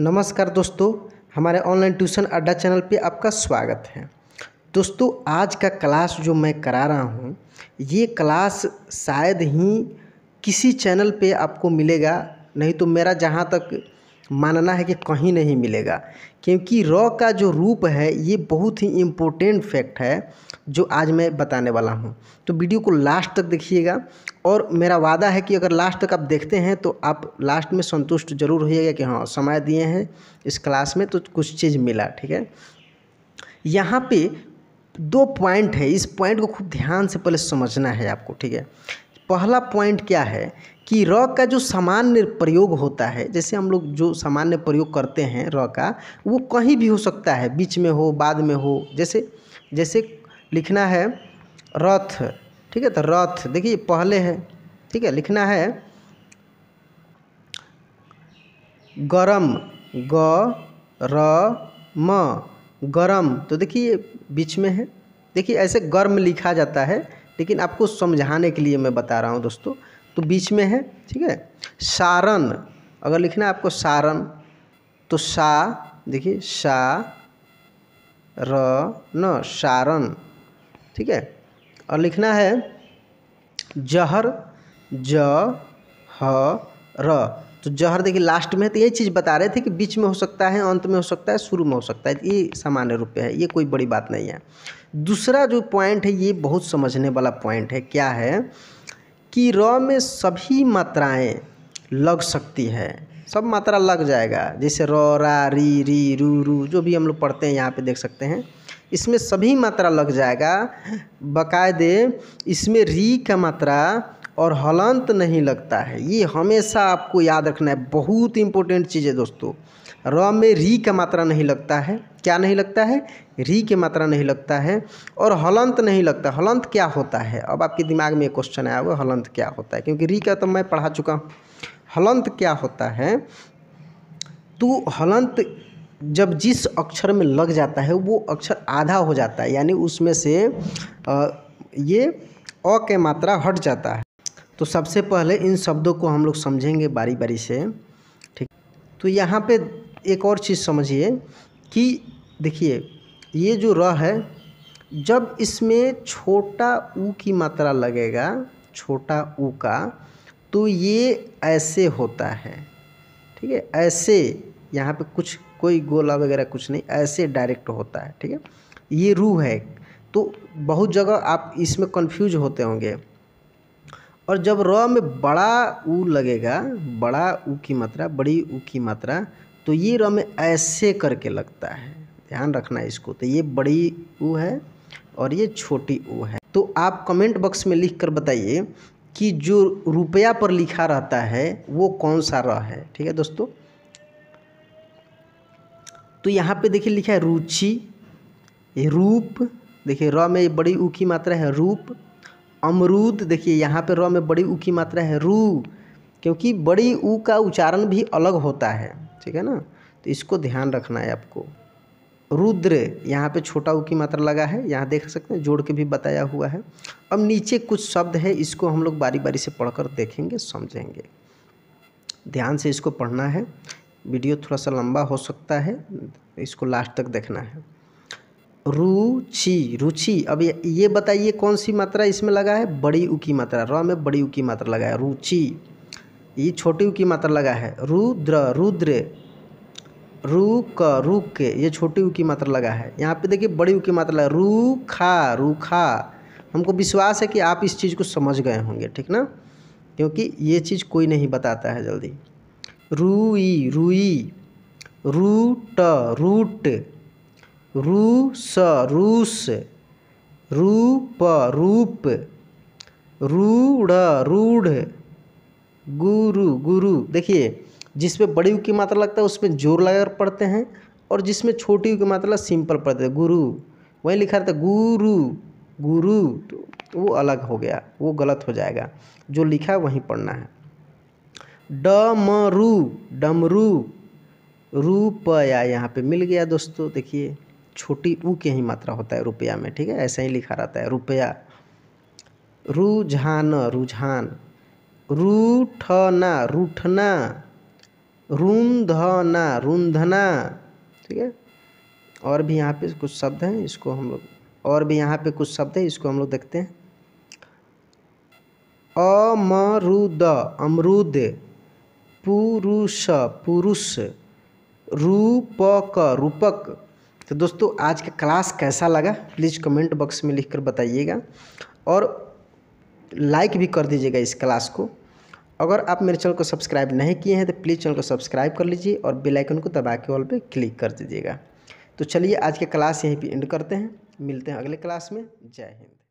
नमस्कार दोस्तों हमारे ऑनलाइन ट्यूशन अड्डा चैनल पे आपका स्वागत है दोस्तों आज का क्लास जो मैं करा रहा हूँ ये क्लास शायद ही किसी चैनल पे आपको मिलेगा नहीं तो मेरा जहाँ तक मानना है कि कहीं नहीं मिलेगा क्योंकि रॉ का जो रूप है ये बहुत ही इम्पोर्टेंट फैक्ट है जो आज मैं बताने वाला हूँ तो वीडियो को लास्ट तक देखिएगा और मेरा वादा है कि अगर लास्ट तक आप देखते हैं तो आप लास्ट में संतुष्ट जरूर होइएगा कि हाँ समय दिए हैं इस क्लास में तो कुछ चीज़ मिला ठीक है यहाँ पे दो पॉइंट है इस पॉइंट को खूब ध्यान से पहले समझना है आपको ठीक है पहला पॉइंट क्या है कि र का जो सामान्य प्रयोग होता है जैसे हम लोग जो सामान्य प्रयोग करते हैं र का वो कहीं भी हो सकता है बीच में हो बाद में हो जैसे जैसे लिखना है रथ ठीक है तो रथ देखिए पहले है ठीक है लिखना है गरम ग र म गरम तो देखिए बीच में है देखिए ऐसे गर्म लिखा जाता है लेकिन आपको समझाने के लिए मैं बता रहा हूँ दोस्तों तो बीच में है ठीक है सारन अगर लिखना है आपको सारन तो सा देखिए सा र न सारन ठीक है और लिखना है जहर ज ह र तो जहर देखिए लास्ट में है तो यही चीज़ बता रहे थे कि बीच में हो सकता है अंत में हो सकता है शुरू में हो सकता है ये सामान्य रूप है ये कोई बड़ी बात नहीं है दूसरा जो पॉइंट है ये बहुत समझने वाला पॉइंट है क्या है कि र में सभी मात्राएँ लग सकती है सब मात्रा लग जाएगा जैसे रो रा री री रू रू जो भी हम लोग पढ़ते हैं यहाँ पे देख सकते हैं इसमें सभी मात्रा लग जाएगा बकायदे इसमें री का मात्रा और हलंत नहीं लगता है ये हमेशा आपको याद रखना है बहुत इंपॉर्टेंट चीज़ है दोस्तों र में री का मात्रा नहीं लगता है क्या नहीं लगता है री की मात्रा नहीं लगता है और हलंत नहीं लगता हलंत क्या होता है अब आपके दिमाग में क्वेश्चन आया हुआ हलंत क्या होता है क्योंकि री का तो मैं पढ़ा चुका हूँ हलंत क्या होता है तो हलंत जब जिस अक्षर में लग जाता है वो अक्षर आधा हो जाता है यानी उसमें से ये अ के मात्रा हट जाता तो सबसे पहले इन शब्दों को हम लोग समझेंगे बारी बारी से ठीक तो यहाँ पे एक और चीज़ समझिए कि देखिए ये जो र है जब इसमें छोटा ऊ की मात्रा लगेगा छोटा ऊ का तो ये ऐसे होता है ठीक है ऐसे यहाँ पे कुछ कोई गोला वगैरह कुछ नहीं ऐसे डायरेक्ट होता है ठीक है ये रू है तो बहुत जगह आप इसमें कंफ्यूज होते होंगे और जब र में बड़ा ऊ लगेगा बड़ा ऊ की मात्रा बड़ी ऊ की मात्रा तो ये र में ऐसे करके लगता है ध्यान रखना इसको तो ये बड़ी ऊ है और ये छोटी ऊ है तो आप कमेंट बॉक्स में लिख कर बताइए कि जो रुपया पर लिखा रहता है वो कौन सा र है ठीक है दोस्तों तो यहाँ पे देखिए लिखा है रुचि रूप देखिए र में बड़ी ऊ की मात्रा है रूप अमरूद देखिए यहाँ पे र में बड़ी ऊ की मात्रा है रू क्योंकि बड़ी ऊ का उच्चारण भी अलग होता है ठीक है ना तो इसको ध्यान रखना है आपको रुद्र यहाँ पे छोटा ऊ की मात्रा लगा है यहाँ देख सकते हैं जोड़ के भी बताया हुआ है अब नीचे कुछ शब्द है इसको हम लोग बारी बारी से पढ़कर देखेंगे समझेंगे ध्यान से इसको पढ़ना है वीडियो थोड़ा सा लंबा हो सकता है इसको लास्ट तक देखना है रुचि रुचि अब ये बताइए कौन सी मात्रा इसमें लगा है बड़ी उ की मात्रा र में बड़ी उ की मात्रा लगा है रुचि ये छोटी उ की मात्रा लगा है रुद्र रुद्र क रूक के ये छोटी उ की मात्रा लगा है यहाँ पे देखिए बड़ी उ की मात्रा लगा रूखा रूखा हमको विश्वास है कि आप इस चीज़ को समझ गए होंगे ठीक ना क्योंकि ये चीज़ कोई नहीं बताता है जल्दी रुई रुई रूट रूट रूस रूस रूप रूप रूढ़ रूढ़ गुरु गुरु देखिए जिसमें बड़ी की मात्रा लगता है उसमें जोर लगाकर पढ़ते हैं और जिसमें छोटी की मात्रा सिंपल पढ़ते हैं गुरु वहीं लिखा रहता है गुरु गुरु तो वो अलग हो गया वो गलत हो जाएगा जो लिखा वहीं पढ़ना है डमरू डमरू रूपया यहाँ पे मिल गया दोस्तों देखिए छोटी ऊ की ही मात्रा होता है रुपया में ठीक है ऐसे ही लिखा रहता है रुपया रुझान रुझान रूठना रूठना रुंधना रुंधना ठीक है और भी यहाँ पे कुछ शब्द हैं इसको हम लोग और भी यहाँ पे कुछ शब्द हैं इसको हम लोग देखते हैं अमरुद अमरुद पुरुष पुरुष रूपक रूपक तो दोस्तों आज का क्लास कैसा लगा प्लीज़ कमेंट बॉक्स में लिखकर बताइएगा और लाइक भी कर दीजिएगा इस क्लास को अगर आप मेरे चैनल को सब्सक्राइब नहीं किए हैं तो प्लीज़ चैनल को सब्सक्राइब कर लीजिए और बेल आइकन को दबा के ऑल पे क्लिक कर दीजिएगा तो चलिए आज के क्लास यहीं पे एंड करते हैं मिलते हैं अगले क्लास में जय हिंद